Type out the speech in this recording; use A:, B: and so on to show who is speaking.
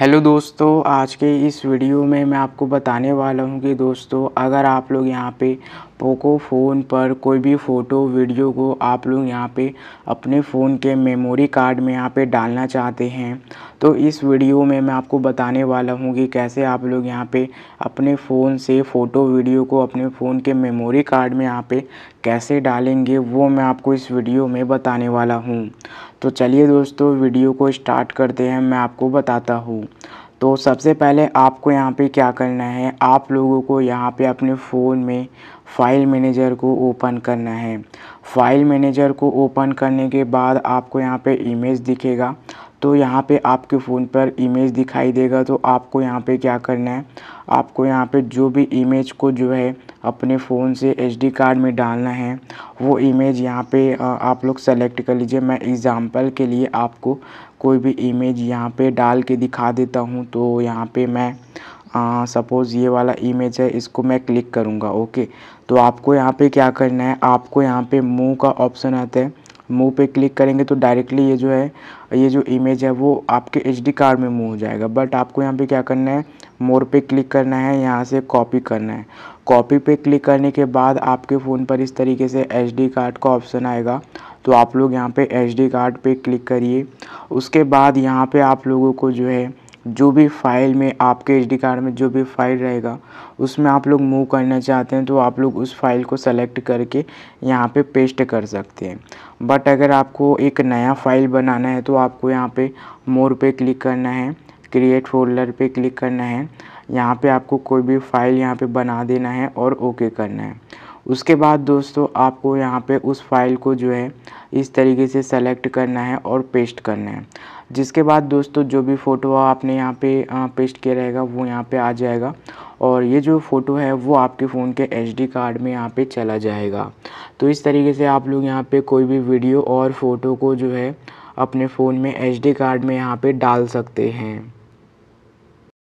A: hello दोस्तों आज के इस वीडियो में मैं आपको बताने वाला हूँ कि दोस्तों अगर आप लोग यहाँ पे पोको फ़ोन पर कोई भी फ़ोटो वीडियो को आप लोग यहाँ पे अपने फ़ोन के मेमोरी कार्ड में यहाँ पे डालना चाहते हैं तो इस वीडियो में मैं आपको बताने वाला हूँ कि कैसे आप लोग यहाँ पे अपने फ़ोन से फ़ोटो वीडियो को अपने फ़ोन के मेमोरी कार्ड में यहाँ पे कैसे डालेंगे वो मैं आपको इस वीडियो में बताने वाला हूँ तो चलिए दोस्तों वीडियो को स्टार्ट करते हैं मैं आपको बताता हूँ तो सबसे पहले आपको यहाँ पे क्या करना है आप लोगों को यहाँ पे अपने फ़ोन में फ़ाइल मैनेजर को ओपन करना है फ़ाइल मैनेजर को ओपन करने के बाद आपको यहाँ पे इमेज दिखेगा तो यहाँ पे आपके फ़ोन पर इमेज दिखाई देगा तो आपको यहाँ पे क्या करना है आपको यहाँ पे जो भी इमेज को जो है अपने फ़ोन से एसडी कार्ड में डालना है वो इमेज यहाँ पे आप लोग सेलेक्ट कर लीजिए मैं एग्ज़ाम्पल के लिए आपको कोई भी इमेज यहाँ पे डाल के दिखा देता हूँ तो यहाँ पे मैं सपोज़ ये वाला इमेज है इसको मैं क्लिक करूँगा ओके तो आपको यहाँ पे क्या करना है आपको यहाँ पे मुँह का ऑप्शन आता है मूव पे क्लिक करेंगे तो डायरेक्टली ये जो है ये जो इमेज है वो आपके एच कार्ड में मूव हो जाएगा बट आपको यहाँ पे क्या करना है मोर पे क्लिक करना है यहाँ से कॉपी करना है कॉपी पे क्लिक करने के बाद आपके फ़ोन पर इस तरीके से एच कार्ड का ऑप्शन आएगा तो आप लोग यहाँ पे एच कार्ड पे क्लिक करिए उसके बाद यहाँ पे आप लोगों को जो है जो भी फ़ाइल में आपके एच डी कार्ड में जो भी फ़ाइल रहेगा उसमें आप लोग मूव करना चाहते हैं तो आप लोग उस फ़ाइल को सेलेक्ट करके यहाँ पे पेस्ट कर सकते हैं बट अगर आपको एक नया फ़ाइल बनाना है तो आपको यहाँ पे मोर पे क्लिक करना है क्रिएट फोल्डर पे क्लिक करना है यहाँ पे आपको कोई भी फ़ाइल यहाँ पे बना देना है और ओके करना है उसके बाद दोस्तों आपको यहाँ पे उस फाइल को जो है इस तरीके से सेलेक्ट करना है और पेस्ट करना है जिसके बाद दोस्तों जो भी फ़ोटो आपने यहाँ पे पेस्ट किया रहेगा वो यहाँ पे आ जाएगा और ये जो फ़ोटो है वो आपके फ़ोन के एचडी कार्ड में यहाँ पे चला जाएगा तो इस तरीके से आप लोग यहाँ पे कोई भी वीडियो और फ़ोटो को जो है अपने फ़ोन में एचडी कार्ड में यहाँ पे डाल सकते हैं